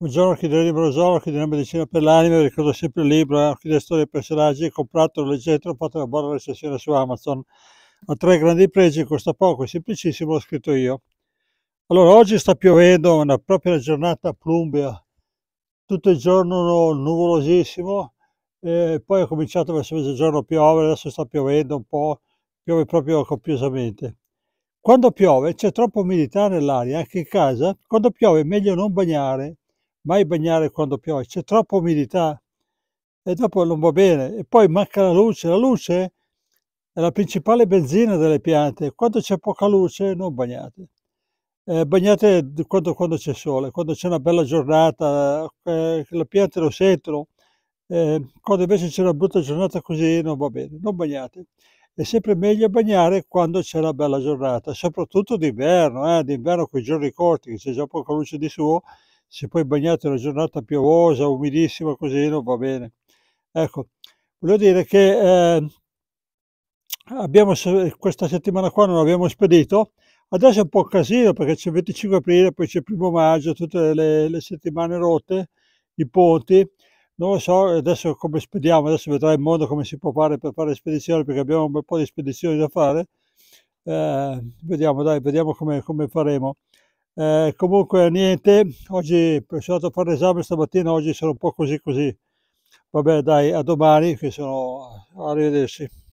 Buongiorno il libro di Brosolo, Orchidea Medicina per l'anima, vi ricordo sempre il libro Orchidea eh, Storia dei Personaggi, compratelo, leggetelo, fatelo una buona recensione su Amazon. Ha tre grandi pregi, costa poco, è semplicissimo, l'ho scritto io. Allora, oggi sta piovendo, è una propria giornata plumbea, tutto il giorno nuvolosissimo, e poi è cominciato verso mezzogiorno a piovere, adesso sta piovendo un po', piove proprio copiosamente. Quando piove c'è troppa umidità nell'aria, anche in casa, quando piove è meglio non bagnare, mai bagnare quando piove, c'è troppa umidità e dopo non va bene. E poi manca la luce, la luce è la principale benzina delle piante, quando c'è poca luce non bagnate. Eh, bagnate quando, quando c'è sole, quando c'è una bella giornata, eh, le piante lo sentono, eh, quando invece c'è una brutta giornata così non va bene, non bagnate. È sempre meglio bagnare quando c'è una bella giornata, soprattutto d'inverno, eh, d'inverno con i giorni corti, che c'è già poca luce di suo, se poi bagnate una giornata piovosa, umidissima, così non va bene. Ecco, voglio dire che eh, abbiamo, questa settimana qua non abbiamo spedito, adesso è un po' casino perché c'è il 25 aprile, poi c'è il primo maggio, tutte le, le settimane rotte, i ponti, non lo so adesso come spediamo, adesso vedrà il modo come si può fare per fare spedizioni perché abbiamo un bel po' di spedizioni da fare. Eh, vediamo, dai, vediamo come, come faremo. Eh, comunque niente, oggi sono andato a fare l'esame stamattina, oggi sono un po' così così. Vabbè dai, a domani, che sono... arrivederci.